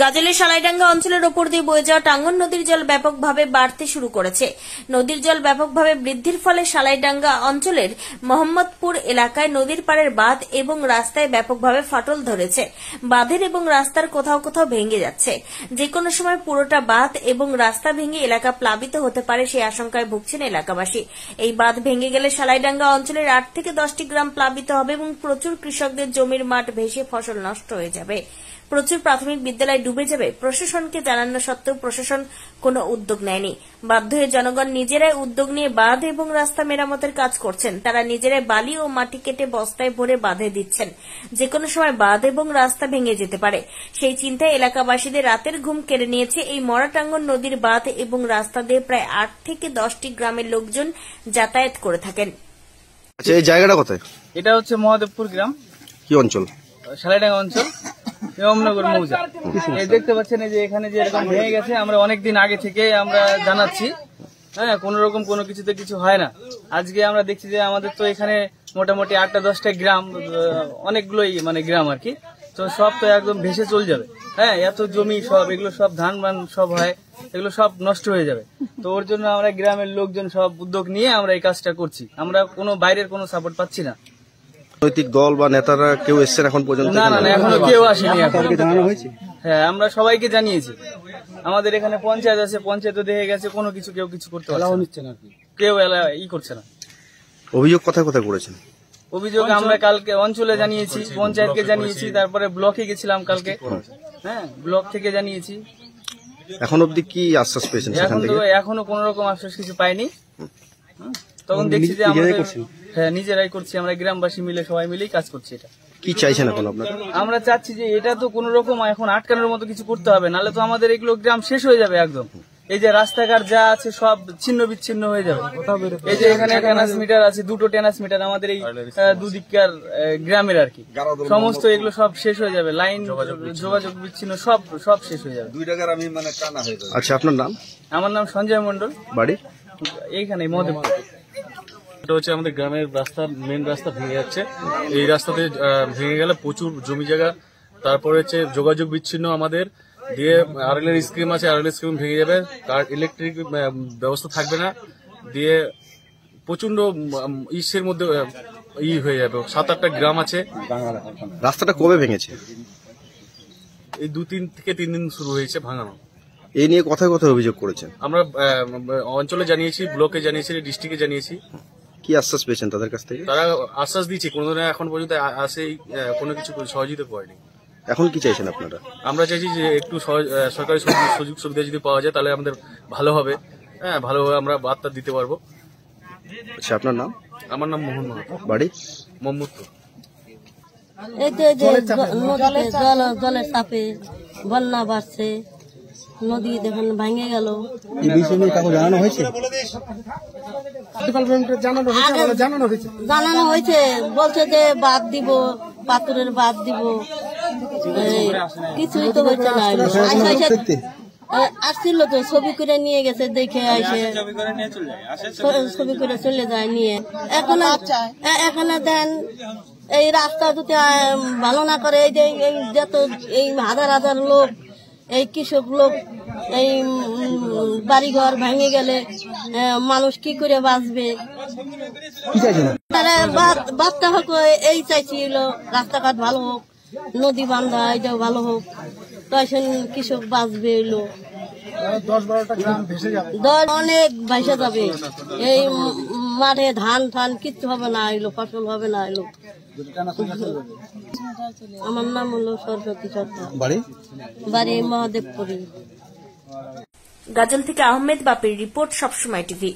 গাজলের সালাইডাঙ্গা অঞ্চলের ওপর দিয়ে বয়ে যাওয়া টাঙ্গন নদীর জল ব্যাপকভাবে বাড়তে শুরু করেছে নদীর জল ব্যাপকভাবে বৃদ্ধির ফলে সালাইডাঙ্গা অঞ্চলের মোহাম্মদপুর এলাকায় নদীর পাড়ের বাঁধ এবং রাস্তায় ব্যাপকভাবে ফাটল ধরেছে বাঁধের এবং রাস্তার কোথাও কোথাও ভেঙে যাচ্ছে যে কোনো সময় পুরোটা বাঁধ এবং রাস্তা ভেঙে এলাকা প্লাবিত হতে পারে সেই আশঙ্কায় ভুগছেন এলাকাবাসী এই বাঁধ ভেঙে গেলে সালাইডাঙ্গা অঞ্চলের আট থেকে দশটি গ্রাম প্লাবিত হবে এবং প্রচুর কৃষকদের জমির মাঠ ভেসে ফসল নষ্ট হয়ে যাবে প্রচুর প্রাথমিক বিদ্যালয় ডুবে যাবে প্রশাসনকে জানানো সত্ত্বেও প্রশাসন কোনো উদ্যোগ নেয়নি বাধ্য হয়ে জনগণ নিজেরাই উদ্যোগ নিয়ে বাঁধ এবং রাস্তা মেরামতের কাজ করছেন তারা নিজেরাই বালি ও মাটি কেটে বস্তায় ভরে বাঁধে দিচ্ছেন যে কোনো সময় বাঁধ এবং রাস্তা ভেঙে যেতে পারে সেই চিন্তায় এলাকাবাসীদের রাতের ঘুম কেড়ে নিয়েছে এই মরাটাঙ্গন নদীর বাঁধ এবং রাস্তা দিয়ে প্রায় আট থেকে দশটি গ্রামের লোকজন যাতায়াত করে থাকেন আচ্ছা, জায়গাটা এটা হচ্ছে মহাদেবপুর গ্রাম কি অঞ্চল সালাইডাঙ্গা অঞ্চল রমনগর মৌজা এই দেখতে পাচ্ছেন এই যে এখানে যে এরকম ভেঙে গেছে আমরা অনেকদিন আগে থেকে আমরা জানাচ্ছি হ্যাঁ কোন রকম কোনো কিছুতে কিছু হয় না আজকে আমরা দেখছি যে আমাদের তো এখানে মোটামুটি আটটা দশটা গ্রাম অনেকগুলোই মানে গ্রাম আর কি তো সব তো একদম ভেসে চলে যাবে হ্যাঁ এত জমি সব এগুলো সব ধান বান সব হয় এগুলো সব নষ্ট হয়ে যাবে তো ওর জন্য আমরা গ্রামের লোকজন সব উদ্যোগ নিয়ে আমরা এই কাজটা করছি আমরা কোনো বাইরের কোনো সাপোর্ট পাচ্ছি না রাজনৈতিক দল বা নেতারা কেউ এসছেন এখন পর্যন্ত না না এখনো কেউ আসেনি হ্যাঁ আমরা সবাইকে জানিয়েছি আমাদের এখানে পঞ্চায়েত আছে পঞ্চায়েত দেখে গেছে কোনো কিছু কেউ কিছু করতে পারছে না কেউ ই করছে না অভিযোগ কথা কথা করেছেন অভিযোগ আমরা কালকে অঞ্চলে জানিয়েছি পঞ্চায়েতকে জানিয়েছি তারপরে ব্লকে গেছিলাম কালকে হ্যাঁ ব্লক থেকে জানিয়েছি এখন অব্দি কি আশ্বাস পেয়েছেন এখন তো এখনো কোন রকম আশ্বাস কিছু পাইনি তখন দেখছি যে আমাদের হ্যাঁ নিজেরাই করছি আমরা গ্রামবাসী মিলে সবাই মিলেই কাজ করছি এটা কি চাইছেন এখন আপনারা আমরা চাচ্ছি যে এটা তো কোন রকম এখন আটকানোর মতো কিছু করতে হবে নাহলে তো আমাদের এগুলো গ্রাম শেষ হয়ে যাবে একদম এই যে রাস্তাঘাট যা আছে সব ছিন্ন বিচ্ছিন্ন হয়ে যাবে এই যে এখানে মিটার আছে দুটো মিটার আমাদের এই দুদিককার গ্রামের আর কি সমস্ত এগুলো সব শেষ হয়ে যাবে লাইন যোগাযোগ বিচ্ছিন্ন সব সব শেষ হয়ে যাবে দুই টাকার আমি মানে টানা হয়ে যাবে আচ্ছা আপনার নাম আমার নাম সঞ্জয় মন্ডল বাড়ি এইখানে মধুপুর এটা হচ্ছে আমাদের গ্রামের রাস্তা মেন রাস্তা ভেঙে যাচ্ছে এই রাস্তাতে ভেঙে গেলে প্রচুর জমি জায়গা তারপরে হচ্ছে যোগাযোগ বিচ্ছিন্ন আমাদের দিয়ে এর স্কিম আছে আরএল স্কিম ভেঙে যাবে তার ইলেকট্রিক ব্যবস্থা থাকবে না দিয়ে প্রচন্ড ইসের মধ্যে ই হয়ে যাবে সাত আটটা গ্রাম আছে রাস্তাটা কবে ভেঙেছে এই দু তিন থেকে তিন দিন শুরু হয়েছে ভাঙানো এই নিয়ে কথায় কথায় অভিযোগ করেছেন আমরা অঞ্চলে জানিয়েছি ব্লকে জানিয়েছি ডিস্ট্রিক্টে জানিয়েছি কি আশ্বাস পেয়েছেন তাদের কাছ থেকে তারা আশ্বাস দিচ্ছে কোনো ধরনের এখন পর্যন্ত আসে কোনো কিছু সহযোগিতা করেনি এখন কি চাইছেন আপনারা আমরা চাইছি যে একটু সরকারি সুযোগ সুবিধা যদি পাওয়া যায় তাহলে আমাদের ভালো হবে হ্যাঁ ভালোভাবে আমরা বার্তা দিতে পারবো আচ্ছা আপনার নাম আমার নাম মোহন বাড়ি মোহাম্মদপুর নদী দেখেন ভাঙে গেল জানানো হয়েছে জানানো হয়েছে বলছে যে বাদ দিব পাথরের বাদ দিব কিছুই তো হচ্ছে না আসছিল তো ছবি করে নিয়ে গেছে দেখে আসে ছবি করে চলে যায় নিয়ে এখন আচ্ছা। এখন দেন এই রাস্তা যদি ভালো না করে এই যে এই যত এই হাজার হাজার লোক এই কৃষক লোক এই বাড়িঘর ভেঙে গেলে মানুষ কি করে বাঁচবে তারা বাচ্চা হোক এই চাইছিল রাস্তাঘাট ভালো হোক নদী বান্ধা এটাও ভালো হোক তখন কৃষক বাঁচবে এলো দশ অনেক ভেসে যাবে এই মাঠে ধান ফান কিচ্ছু হবে না এলো ফসল হবে না এলো আমার নাম হলো সরস্বতী সর্দার বাড়ি মহাদেবপুরী গাজল থেকে আহমেদ বাপির রিপোর্ট সবসময় টিভি